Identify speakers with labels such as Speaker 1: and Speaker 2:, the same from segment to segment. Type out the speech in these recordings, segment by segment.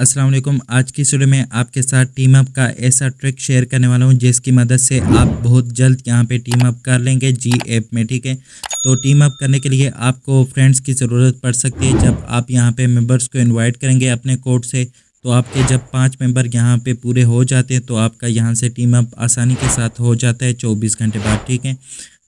Speaker 1: अस्सलाम वालेकुम आज की वीडियो में आपके साथ टीम अप का ऐसा ट्रिक शेयर करने वाला हूँ जिसकी मदद से आप बहुत जल्द यहाँ पे टीम अप कर लेंगे जी ऐप में ठीक है तो टीम अप करने के लिए आपको फ्रेंड्स की ज़रूरत पड़ सकती है जब आप यहाँ पे मेंबर्स को इनवाइट करेंगे अपने कोड से तो आपके जब पाँच मेम्बर यहाँ पर पूरे हो जाते हैं तो आपका यहाँ से टीम अप आसानी के साथ हो जाता है चौबीस घंटे बाद ठीक है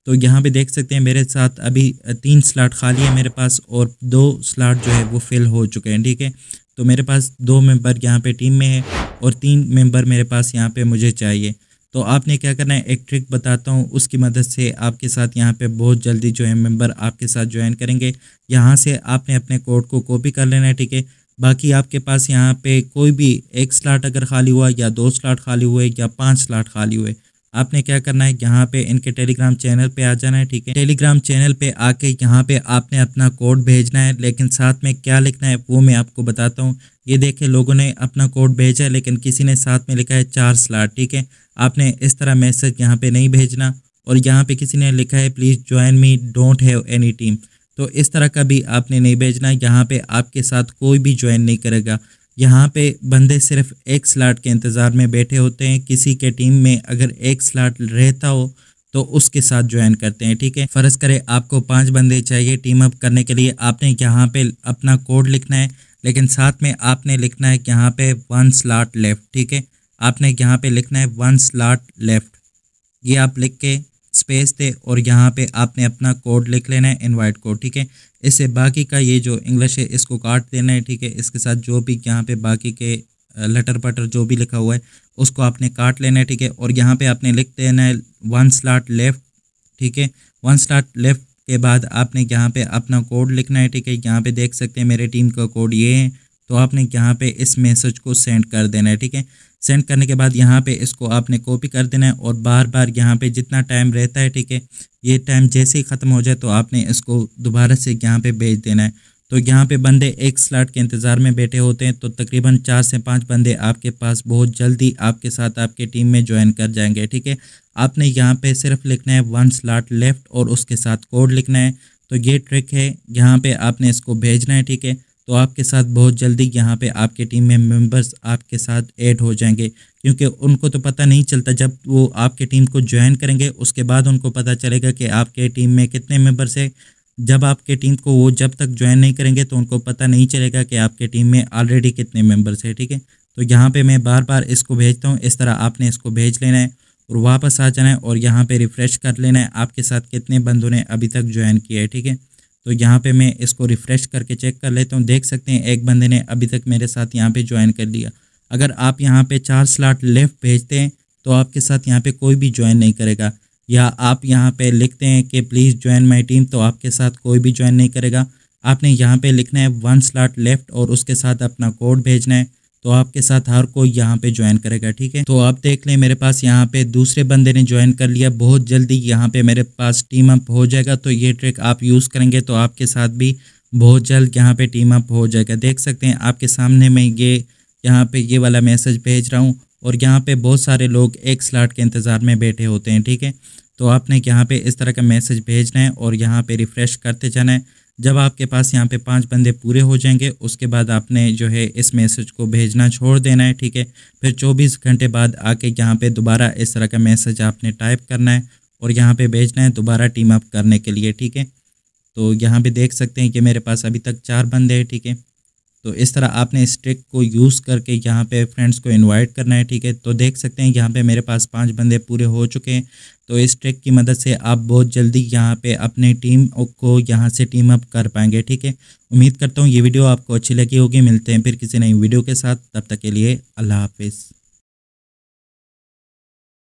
Speaker 1: तो यहाँ पे देख सकते हैं मेरे साथ अभी तीन स्लाट खाली है मेरे पास और दो स्लाट जो है वो फिल हो चुके हैं ठीक है तो मेरे पास दो मेंबर यहाँ पे टीम में है और तीन मेंबर मेरे पास यहाँ पे मुझे चाहिए तो आपने क्या करना है एक ट्रिक बताता हूँ उसकी मदद से आपके साथ यहाँ पे बहुत जल्दी जो है मेंबर आपके साथ ज्वाइन करेंगे यहाँ से आपने अपने कोड को कॉपी कर लेना है ठीक है बाकी आपके पास यहाँ पे कोई भी एक स्लाट अगर खाली हुआ या दो स्लाट खाली हुए या पाँच स्लाट खाली हुए आपने क्या करना है यहाँ पे इनके टेलीग्राम चैनल पे आ जाना है ठीक है टेलीग्राम चैनल पे आके यहाँ पे आपने अपना कोड भेजना है लेकिन साथ में क्या लिखना है वो मैं आपको बताता हूँ ये देखे लोगों ने अपना कोड भेजा है लेकिन किसी ने साथ में लिखा है चार स्लाट ठीक है आपने इस तरह मैसेज यहाँ पे नहीं भेजना और यहाँ पे किसी ने लिखा है please join me don't have any team तो इस तरह का भी आपने नहीं भेजना यहाँ पे आपके साथ कोई भी ज्वाइन नहीं करेगा यहाँ पे बंदे सिर्फ एक स्लाट के इंतज़ार में बैठे होते हैं किसी के टीम में अगर एक स्लाट रहता हो तो उसके साथ ज्वाइन करते हैं ठीक है फ़र्ज़ करें आपको पांच बंदे चाहिए टीम अप करने के लिए आपने यहाँ पे अपना कोड लिखना है लेकिन साथ में आपने लिखना है यहाँ पे वन स्लाट लेफ़्ट ठीक है आपने यहाँ पे लिखना है वन स्लाट लेफ़्ट ये आप लिख के स्पेस दे और यहाँ पे आपने अपना कोड लिख लेना है इनवाइट कोड ठीक है इससे बाकी का ये जो इंग्लिश है इसको काट देना है ठीक है इसके साथ जो भी यहाँ पे बाकी के लटर पटर जो भी लिखा हुआ है उसको आपने काट लेना है ठीक है और यहाँ पे आपने लिख देना है वन स्लाट लेफ्ट ठीक है वन स्लाट लेफ्ट के बाद आपने यहाँ पे अपना कोड लिखना है ठीक है यहाँ पे देख सकते हैं मेरे टीम का कोड ये है तो आपने यहाँ पे इस मैसेज को सेंड कर देना है ठीक है सेंड करने के बाद यहाँ पे इसको आपने कॉपी कर देना है और बार बार यहाँ पे जितना टाइम रहता है ठीक है ये टाइम जैसे ही ख़त्म हो जाए तो आपने इसको दोबारा से यहाँ पे भेज देना है तो यहाँ पे बंदे एक स्लॉट के इंतज़ार में बैठे होते हैं तो तकरीबन चार से पाँच बंदे आपके पास बहुत जल्दी आपके साथ आपके टीम में ज्वाइन कर जाएंगे ठीक है आपने यहाँ पर सिर्फ लिखना है वन स्लाट लेफ्ट और उसके साथ कोड लिखना है तो ये ट्रिक है यहाँ पर आपने इसको भेजना है ठीक है तो आपके साथ बहुत जल्दी यहाँ पे आपके टीम में मेंबर्स आपके साथ ऐड हो जाएंगे क्योंकि उनको तो पता नहीं चलता जब वो आपके टीम को ज्वाइन करेंगे उसके बाद उनको पता चलेगा कि आपके टीम में कितने मेंबर्स है जब आपके टीम को वो जब तक ज्वाइन नहीं करेंगे तो उनको पता नहीं चलेगा कि आपके टीम में ऑलरेडी कितने मेम्बर्स है ठीक है तो यहाँ पर मैं बार बार इसको भेजता हूँ इस तरह आपने इसको भेज लेना है और वापस आ जाना है और यहाँ पर रिफ़्रेश कर लेना है आपके साथ कितने बंदों ने अभी तक ज्वाइन किया है ठीक है तो यहाँ पे मैं इसको रिफ़्रेश करके चेक कर लेता हूँ देख सकते हैं एक बंदे ने अभी तक मेरे साथ यहाँ पे ज्वाइन कर लिया अगर आप यहाँ पे चार स्लाट लेफ़्ट भेजते हैं तो आपके साथ यहाँ पे कोई भी ज्वाइन नहीं करेगा या आप यहाँ पे लिखते हैं कि प्लीज़ ज्वाइन माई टीम तो आपके साथ कोई भी ज्वाइन नहीं करेगा आपने यहाँ पर लिखना है वन स्लाट लेफ़्ट और उसके साथ अपना कोड भेजना है तो आपके साथ हर कोई यहाँ पे ज्वाइन करेगा ठीक है तो आप देख लें मेरे पास यहाँ पे दूसरे बंदे ने ज्वाइन कर लिया बहुत जल्दी यहाँ पे मेरे पास टीम अप हो जाएगा तो ये ट्रिक आप यूज़ करेंगे तो आपके साथ भी बहुत जल्द यहाँ पे टीम अप हो जाएगा देख सकते हैं आपके सामने मैं ये यहाँ पे ये वाला मैसेज भेज रहा हूँ और यहाँ पे बहुत सारे लोग एक स्लाट के इंतज़ार में बैठे होते हैं ठीक है तो आपने यहाँ पे इस तरह का मैसेज भेजना है और यहाँ पे रिफ़्रेश करते जाना है जब आपके पास यहाँ पे पाँच बंदे पूरे हो जाएंगे उसके बाद आपने जो है इस मैसेज को भेजना छोड़ देना है ठीक है फिर चौबीस घंटे बाद आके यहाँ पे दोबारा इस तरह का मैसेज आपने टाइप करना है और यहाँ पे भेजना है दोबारा टीम अप करने के लिए ठीक है तो यहाँ पे देख सकते हैं कि मेरे पास अभी तक चार बंदे हैं ठीक है तो इस तरह आपने इस ट्रिक को यूज़ करके यहाँ पे फ्रेंड्स को इनवाइट करना है ठीक है तो देख सकते हैं यहाँ पे मेरे पास पांच बंदे पूरे हो चुके हैं तो इस ट्रिक की मदद से आप बहुत जल्दी यहाँ पे अपने टीम को यहाँ से टीम अप कर पाएंगे ठीक है उम्मीद करता हूँ ये वीडियो आपको अच्छी लगी होगी मिलते हैं फिर किसी नई वीडियो के साथ तब तक के लिए अल्लाह हाफिज़